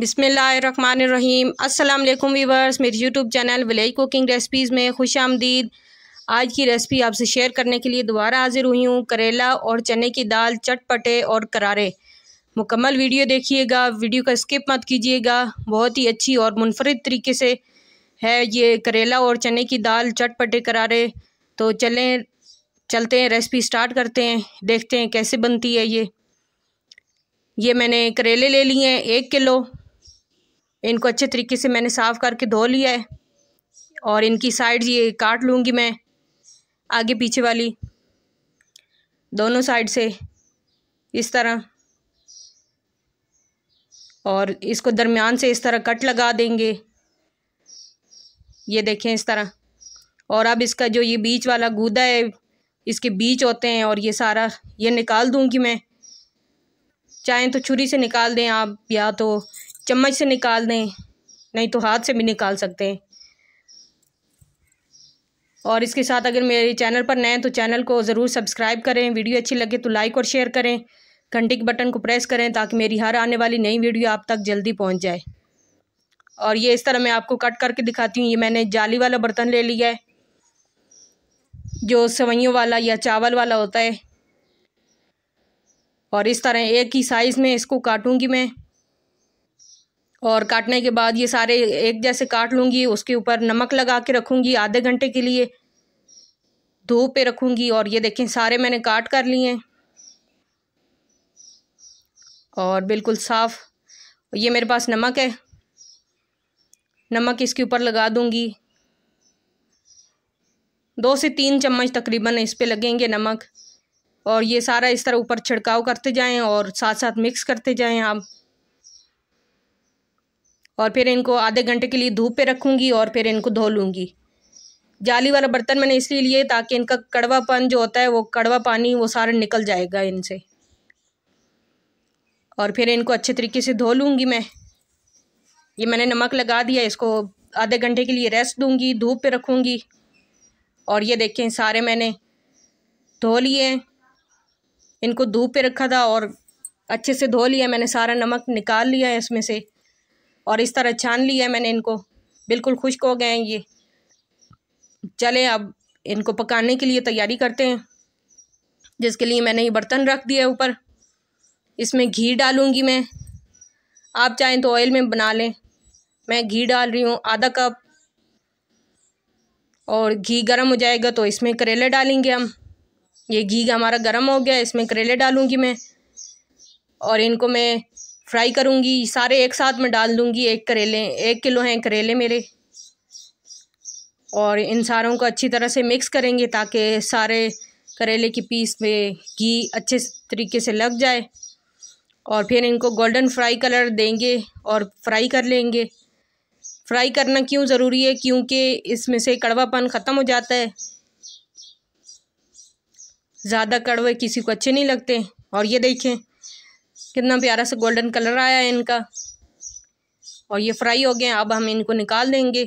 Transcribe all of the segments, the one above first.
बिसमीम अल्लाम वीवर्स मेरे YouTube channel village cooking recipes में खुश आमदीद आज की रेसिपी आपसे शेयर करने के लिए दोबारा हाज़िर हुई हूँ करेला और चने की दाल चटपटे और करारे मुकम्मल वीडियो देखिएगा वीडियो का स्किप मत कीजिएगा बहुत ही अच्छी और मुनफरद तरीके से है ये करेला और चने की दाल चटपटे करारे तो चलें चलते हैं रेसिपी स्टार्ट करते हैं देखते हैं कैसे बनती है ये ये मैंने करेले ले लिए हैं एक किलो इनको अच्छे तरीके से मैंने साफ़ करके धो लिया है और इनकी साइड ये काट लूँगी मैं आगे पीछे वाली दोनों साइड से इस तरह और इसको दरमियान से इस तरह कट लगा देंगे ये देखें इस तरह और अब इसका जो ये बीच वाला गूदा है इसके बीच होते हैं और ये सारा ये निकाल दूंगी मैं चाहें तो छुरी से निकाल दें आप या तो चम्मच से निकाल दें नहीं तो हाथ से भी निकाल सकते हैं और इसके साथ अगर मेरे चैनल पर नए हैं तो चैनल को ज़रूर सब्सक्राइब करें वीडियो अच्छी लगे तो लाइक और शेयर करें घंटे के बटन को प्रेस करें ताकि मेरी हर आने वाली नई वीडियो आप तक जल्दी पहुंच जाए और ये इस तरह मैं आपको कट करके दिखाती हूँ ये मैंने जाली वाला बर्तन ले लिया है जो सवैयों वाला या चावल वाला होता है और इस तरह एक ही साइज़ में इसको काटूँगी मैं और काटने के बाद ये सारे एक जैसे काट लूँगी उसके ऊपर नमक लगा के रखूँगी आधे घंटे के लिए धूप पे रखूँगी और ये देखें सारे मैंने काट कर लिए और बिल्कुल साफ़ ये मेरे पास नमक है नमक इसके ऊपर लगा दूँगी दो से तीन चम्मच तकरीबन इस पर लगेंगे नमक और ये सारा इस तरह ऊपर छिड़काव करते जाएं और साथ साथ मिक्स करते जाएं आप और फिर इनको आधे घंटे के लिए धूप पे रखूँगी और फिर इनको धो लूँगी जाली वाला बर्तन मैंने इसलिए लिए ताकि इनका कड़वापन जो होता है वो कड़वा पानी वो सारा निकल जाएगा इनसे और फिर इनको अच्छे तरीके से धो लूँगी मैं ये मैंने नमक लगा दिया इसको आधे घंटे के लिए रेस्ट दूँगी धूप पर रखूँगी और ये देखें सारे मैंने धो लिए इनको धूप पे रखा था और अच्छे से धो लिया मैंने सारा नमक निकाल लिया है इसमें से और इस तरह छान लिया मैंने इनको बिल्कुल खुश्क हो गए हैं ये चले अब इनको पकाने के लिए तैयारी करते हैं जिसके लिए मैंने ये बर्तन रख दिया ऊपर इसमें घी डालूँगी मैं आप चाहें तो ऑयल में बना लें मैं घी डाल रही हूँ आधा कप और घी गर्म हो जाएगा तो इसमें करेले डालेंगे हम ये घी हमारा गर्म हो गया इसमें करेले डालूँगी मैं और इनको मैं फ्राई करूँगी सारे एक साथ में डाल दूँगी एक करेले एक किलो हैं करेले मेरे और इन सारों को अच्छी तरह से मिक्स करेंगे ताकि सारे करेले की पीस में घी अच्छे तरीके से लग जाए और फिर इनको गोल्डन फ्राई कलर देंगे और फ्राई कर लेंगे फ्राई करना क्यों ज़रूरी है क्योंकि इसमें से कड़वापन ख़त्म हो जाता है ज़्यादा कड़वे किसी को अच्छे नहीं लगते और ये देखें कितना प्यारा सा गोल्डन कलर आया है इनका और ये फ्राई हो गए अब हम इनको निकाल देंगे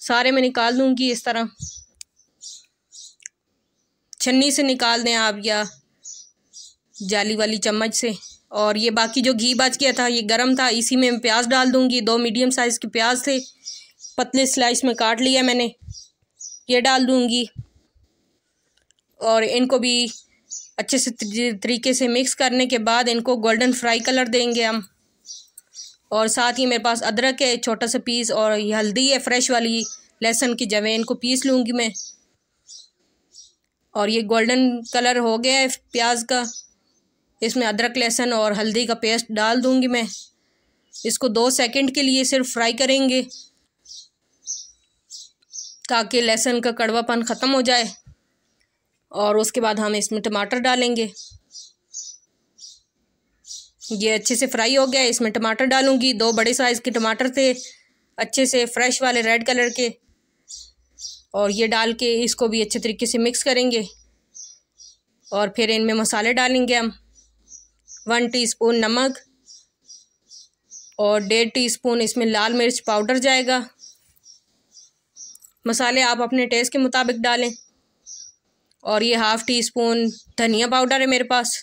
सारे मैं निकाल दूंगी इस तरह छन्नी से निकाल दें आप या जाली वाली चम्मच से और ये बाकी जो घी बच गया था ये गरम था इसी में प्याज डाल दूंगी दो मीडियम साइज़ के प्याज थे पतले स्लाइस में काट लिया मैंने ये डाल दूंगी और इनको भी अच्छे से तरीके से मिक्स करने के बाद इनको गोल्डन फ्राई कलर देंगे हम और साथ ही मेरे पास अदरक है छोटा सा पीस और ये हल्दी है फ्रेश वाली लहसुन की जवे इनको पीस लूँगी मैं और ये गोल्डन कलर हो गया है प्याज का इसमें अदरक लहसुन और हल्दी का पेस्ट डाल दूँगी मैं इसको दो सेकंड के लिए सिर्फ फ्राई करेंगे ताकि लहसुन का कड़वापन ख़त्म हो जाए और उसके बाद हम इसमें टमाटर डालेंगे ये अच्छे से फ्राई हो गया इसमें टमाटर डालूंगी दो बड़े साइज़ के टमाटर थे अच्छे से फ्रेश वाले रेड कलर के और ये डाल के इसको भी अच्छे तरीके से मिक्स करेंगे और फिर इनमें मसाले डालेंगे हम वन टीस्पून नमक और डेढ़ टीस्पून इसमें लाल मिर्च पाउडर जाएगा मसाले आप अपने टेस्ट के मुताबिक डालें और ये हाफ़ टी स्पून धनिया पाउडर है मेरे पास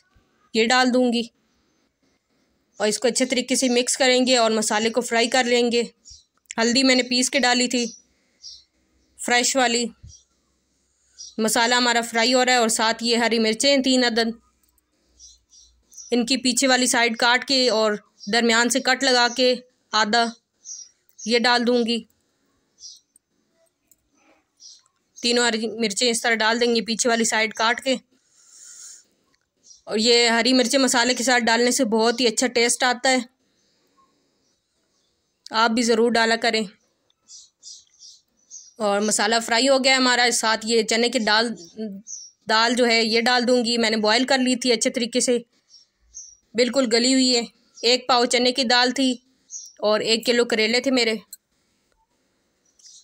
ये डाल दूँगी और इसको अच्छे तरीके से मिक्स करेंगे और मसाले को फ्राई कर लेंगे हल्दी मैंने पीस के डाली थी फ्रेश वाली मसाला हमारा फ्राई हो रहा है और साथ ये हरी मिर्चें तीन अदद इनकी पीछे वाली साइड काट के और दरमियान से कट लगा के आधा ये डाल दूँगी तीनों हरी मिर्चें इस तरह डाल देंगे पीछे वाली साइड काट के और ये हरी मिर्चें मसाले के साथ डालने से बहुत ही अच्छा टेस्ट आता है आप भी ज़रूर डाला करें और मसाला फ्राई हो गया हमारा साथ ये चने के दाल दाल जो है ये डाल दूँगी मैंने बॉईल कर ली थी अच्छे तरीके से बिल्कुल गली हुई है एक पाव चने की दाल थी और एक किलो करेले थे मेरे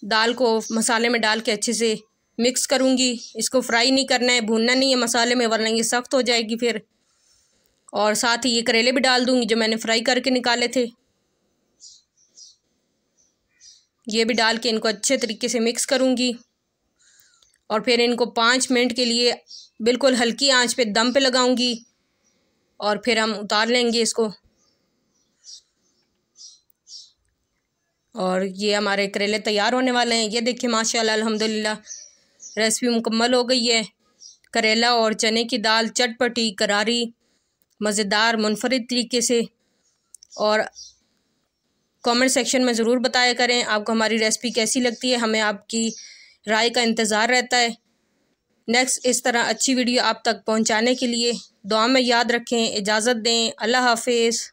दाल को मसाले में डाल के अच्छे से मिक्स करूँगी इसको फ्राई नहीं करना है भूनना नहीं है मसाले में वरना ये सख्त हो जाएगी फिर और साथ ही ये करेले भी डाल दूँगी जो मैंने फ्राई करके निकाले थे ये भी डाल के इनको अच्छे तरीके से मिक्स करूँगी और फिर इनको पाँच मिनट के लिए बिल्कुल हल्की आंच पे दम पे लगाऊंगी और फिर हम उतार लेंगे इसको और ये हमारे करेले तैयार होने वाले हैं ये देखिए माशाल्लाह अल्हम्दुलिल्लाह रेसिपी मुकम्मल हो गई है करेला और चने की दाल चटपटी करारी मज़ेदार मुनफरद तरीके से और कमेंट सेक्शन में ज़रूर बताया करें आपको हमारी रेसिपी कैसी लगती है हमें आपकी राय का इंतज़ार रहता है नेक्स्ट इस तरह अच्छी वीडियो आप तक पहुँचाने के लिए दुआ में याद रखें इजाज़त दें अल्लाह हाफिज़